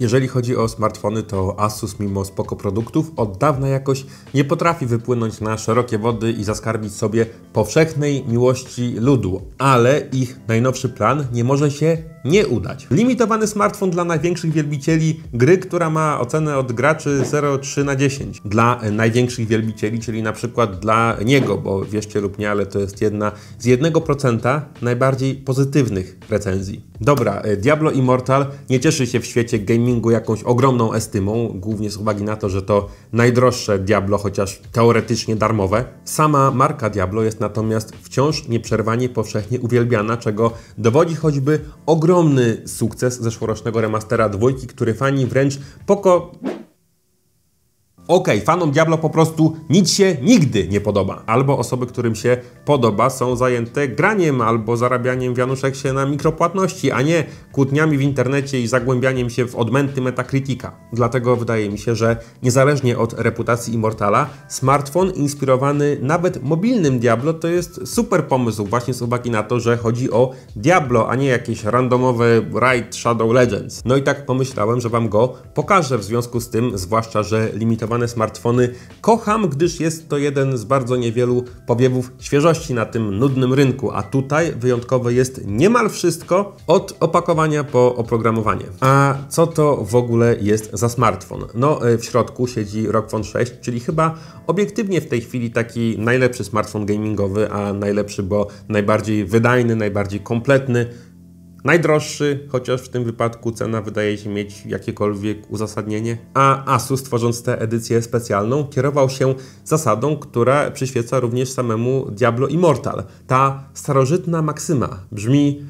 Jeżeli chodzi o smartfony, to Asus mimo spoko produktów od dawna jakoś nie potrafi wypłynąć na szerokie wody i zaskarbić sobie powszechnej miłości ludu, ale ich najnowszy plan nie może się nie udać. Limitowany smartfon dla największych wielbicieli gry, która ma ocenę od graczy 0,3 na 10. Dla największych wielbicieli, czyli na przykład dla niego, bo wierzcie lub nie, ale to jest jedna z 1% najbardziej pozytywnych recenzji. Dobra, e, Diablo Immortal nie cieszy się w świecie gamingu jakąś ogromną estymą, głównie z uwagi na to, że to najdroższe Diablo, chociaż teoretycznie darmowe. Sama marka Diablo jest natomiast wciąż nieprzerwanie powszechnie uwielbiana, czego dowodzi choćby ogromny sukces zeszłorocznego remastera dwójki, który fani wręcz poko Okej, okay, fanom Diablo po prostu nic się nigdy nie podoba. Albo osoby, którym się podoba, są zajęte graniem albo zarabianiem wianuszek się na mikropłatności, a nie kłótniami w internecie i zagłębianiem się w odmęty metakrytika. Dlatego wydaje mi się, że niezależnie od reputacji Immortala, smartfon inspirowany nawet mobilnym Diablo to jest super pomysł, właśnie z uwagi na to, że chodzi o Diablo, a nie jakieś randomowe Raid Shadow Legends. No i tak pomyślałem, że Wam go pokażę, w związku z tym, zwłaszcza, że limitowany używane smartfony kocham, gdyż jest to jeden z bardzo niewielu powiewów świeżości na tym nudnym rynku, a tutaj wyjątkowe jest niemal wszystko od opakowania po oprogramowanie. A co to w ogóle jest za smartfon? No, e, w środku siedzi Rockfon 6, czyli chyba obiektywnie w tej chwili taki najlepszy smartfon gamingowy, a najlepszy, bo najbardziej wydajny, najbardziej kompletny, najdroższy, chociaż w tym wypadku cena wydaje się mieć jakiekolwiek uzasadnienie, a Asus tworząc tę edycję specjalną kierował się zasadą, która przyświeca również samemu Diablo Immortal. Ta starożytna maksyma brzmi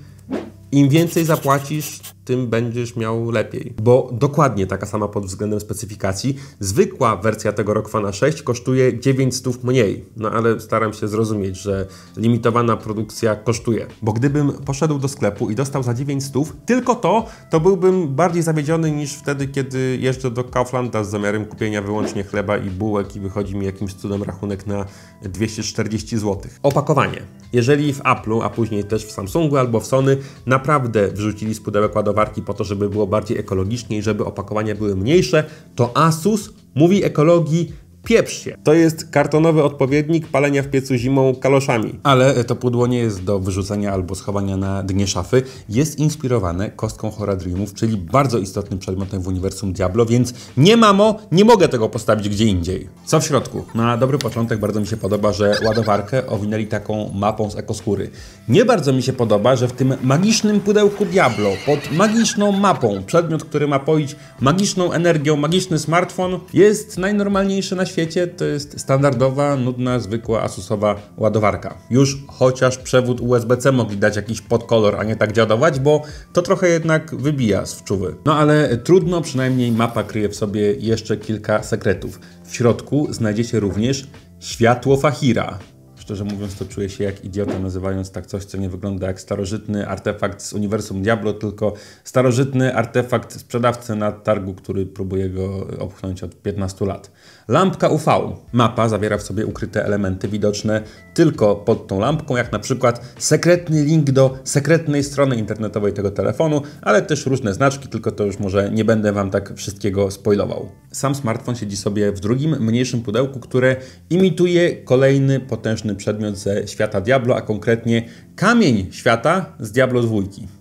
im więcej zapłacisz, tym będziesz miał lepiej. Bo dokładnie taka sama pod względem specyfikacji. Zwykła wersja tego ROGFANA 6 kosztuje 9 stów mniej. No ale staram się zrozumieć, że limitowana produkcja kosztuje. Bo gdybym poszedł do sklepu i dostał za 9 stów tylko to, to byłbym bardziej zawiedziony niż wtedy, kiedy jeżdżę do Kauflanda z zamiarem kupienia wyłącznie chleba i bułek i wychodzi mi jakimś cudem rachunek na 240 zł. Opakowanie. Jeżeli w Apple'u, a później też w Samsungu albo w Sony naprawdę wrzucili z pudełek ładowania po to, żeby było bardziej ekologicznie i żeby opakowania były mniejsze, to Asus mówi ekologii Pieprz się. To jest kartonowy odpowiednik palenia w piecu zimą kaloszami. Ale to pudło nie jest do wyrzucenia albo schowania na dnie szafy. Jest inspirowane kostką Horadriumów, czyli bardzo istotnym przedmiotem w uniwersum Diablo, więc nie mamo, nie mogę tego postawić gdzie indziej. Co w środku? Na dobry początek bardzo mi się podoba, że ładowarkę owinęli taką mapą z ekoskóry. Nie bardzo mi się podoba, że w tym magicznym pudełku Diablo, pod magiczną mapą, przedmiot, który ma poić magiczną energią, magiczny smartfon, jest najnormalniejszy na świecie to jest standardowa, nudna, zwykła Asusowa ładowarka. Już chociaż przewód USB-C mogli dać jakiś podkolor, a nie tak dziadować, bo to trochę jednak wybija z wczuwy. No ale trudno, przynajmniej mapa kryje w sobie jeszcze kilka sekretów. W środku znajdziecie również światło Fahira, Szczerze mówiąc, to czuję się jak idiota, nazywając tak coś, co nie wygląda jak starożytny artefakt z uniwersum Diablo, tylko starożytny artefakt sprzedawcy na targu, który próbuje go obchnąć od 15 lat. Lampka UV. Mapa zawiera w sobie ukryte elementy widoczne tylko pod tą lampką, jak na przykład sekretny link do sekretnej strony internetowej tego telefonu, ale też różne znaczki, tylko to już może nie będę Wam tak wszystkiego spoilował. Sam smartfon siedzi sobie w drugim, mniejszym pudełku, które imituje kolejny potężny przedmiot ze świata Diablo, a konkretnie kamień świata z Diablo 2.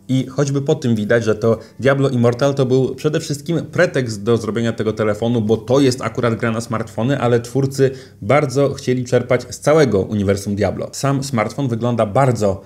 I choćby po tym widać, że to Diablo Immortal to był przede wszystkim pretekst do zrobienia tego telefonu, bo to jest akurat gra na smartfony, ale twórcy bardzo chcieli czerpać z całego uniwersum Diablo. Sam smartfon wygląda bardzo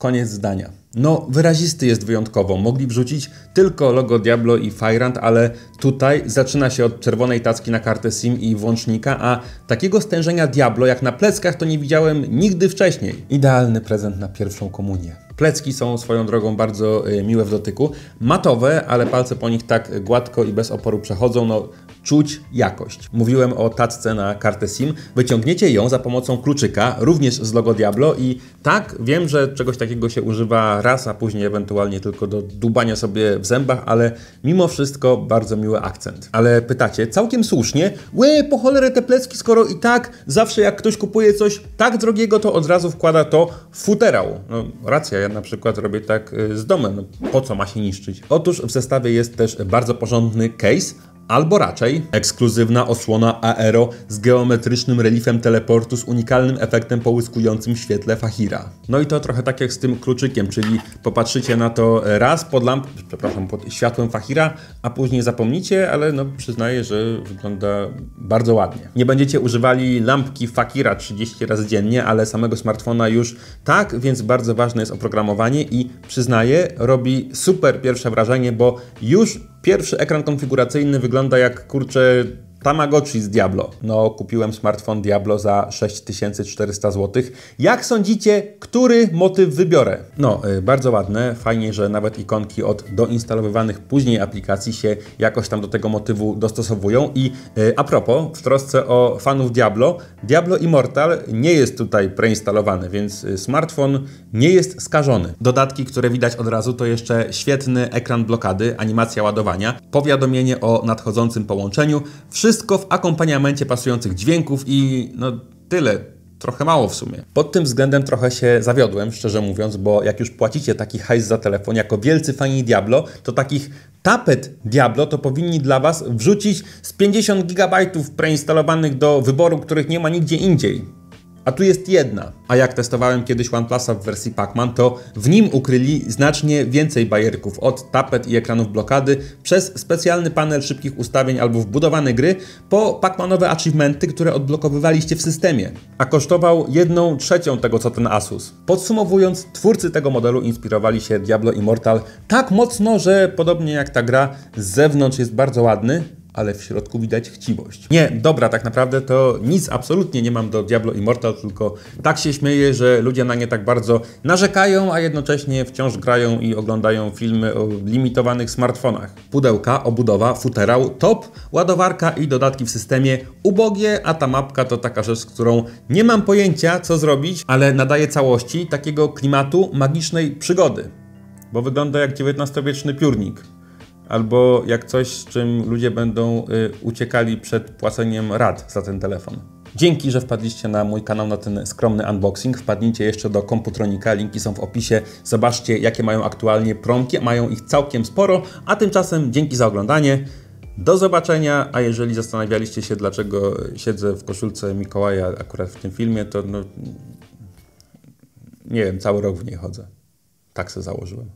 Koniec zdania. No, wyrazisty jest wyjątkowo. Mogli wrzucić tylko logo Diablo i Firant, ale tutaj zaczyna się od czerwonej tacki na kartę SIM i włącznika, a takiego stężenia Diablo jak na pleckach to nie widziałem nigdy wcześniej. Idealny prezent na pierwszą komunię. Plecki są swoją drogą bardzo e, miłe w dotyku, matowe, ale palce po nich tak gładko i bez oporu przechodzą, no czuć jakość. Mówiłem o tacce na kartę SIM. Wyciągniecie ją za pomocą kluczyka, również z logo Diablo i tak, wiem, że czegoś takiego się używa raz, a później ewentualnie tylko do dubania sobie w zębach, ale mimo wszystko bardzo miły akcent. Ale pytacie, całkiem słusznie, łe, po cholerę te plecki, skoro i tak zawsze jak ktoś kupuje coś tak drogiego, to od razu wkłada to w futerał. No, racja, ja na przykład robię tak y, z domem. No, po co ma się niszczyć? Otóż w zestawie jest też bardzo porządny case, albo raczej ekskluzywna osłona Aero z geometrycznym reliefem teleportu z unikalnym efektem połyskującym w świetle Fahira. No i to trochę tak jak z tym kluczykiem, czyli popatrzycie na to raz pod lamp, przepraszam, pod światłem Fahira, a później zapomnicie, ale no przyznaję, że wygląda bardzo ładnie. Nie będziecie używali lampki Fakira 30 razy dziennie, ale samego smartfona już tak, więc bardzo ważne jest oprogramowanie i przyznaję, robi super pierwsze wrażenie, bo już Pierwszy ekran konfiguracyjny wygląda jak kurczę Tamagotchi z Diablo. No, kupiłem smartfon Diablo za 6400 zł. Jak sądzicie, który motyw wybiorę? No, yy, bardzo ładne. Fajnie, że nawet ikonki od doinstalowywanych później aplikacji się jakoś tam do tego motywu dostosowują. I yy, a propos, w trosce o fanów Diablo, Diablo Immortal nie jest tutaj preinstalowany, więc y, smartfon nie jest skażony. Dodatki, które widać od razu, to jeszcze świetny ekran blokady, animacja ładowania, powiadomienie o nadchodzącym połączeniu. Wszystko wszystko w akompaniamencie pasujących dźwięków i no tyle. Trochę mało w sumie. Pod tym względem trochę się zawiodłem, szczerze mówiąc, bo jak już płacicie taki hajs za telefon jako wielcy fani Diablo, to takich tapet Diablo to powinni dla Was wrzucić z 50 GB preinstalowanych do wyboru, których nie ma nigdzie indziej. A tu jest jedna. A jak testowałem kiedyś OnePlusa w wersji Pacman, to w nim ukryli znacznie więcej bajerków, od tapet i ekranów blokady, przez specjalny panel szybkich ustawień albo wbudowane gry, po Pacmanowe achievementy, które odblokowywaliście w systemie. A kosztował jedną trzecią tego co ten Asus. Podsumowując, twórcy tego modelu inspirowali się Diablo Immortal tak mocno, że podobnie jak ta gra, z zewnątrz jest bardzo ładny, ale w środku widać chciwość. Nie, dobra, tak naprawdę to nic absolutnie nie mam do Diablo Immortal, tylko tak się śmieję, że ludzie na nie tak bardzo narzekają, a jednocześnie wciąż grają i oglądają filmy o limitowanych smartfonach. Pudełka, obudowa, futerał, top, ładowarka i dodatki w systemie ubogie, a ta mapka to taka rzecz, z którą nie mam pojęcia co zrobić, ale nadaje całości takiego klimatu magicznej przygody, bo wygląda jak XIX-wieczny piórnik albo jak coś, z czym ludzie będą y, uciekali przed płaceniem rat za ten telefon. Dzięki, że wpadliście na mój kanał na ten skromny unboxing. Wpadnijcie jeszcze do Komputronika, linki są w opisie. Zobaczcie, jakie mają aktualnie promki, mają ich całkiem sporo. A tymczasem dzięki za oglądanie. Do zobaczenia, a jeżeli zastanawialiście się, dlaczego siedzę w koszulce Mikołaja akurat w tym filmie, to no, nie wiem, cały rok w niej chodzę. Tak se założyłem.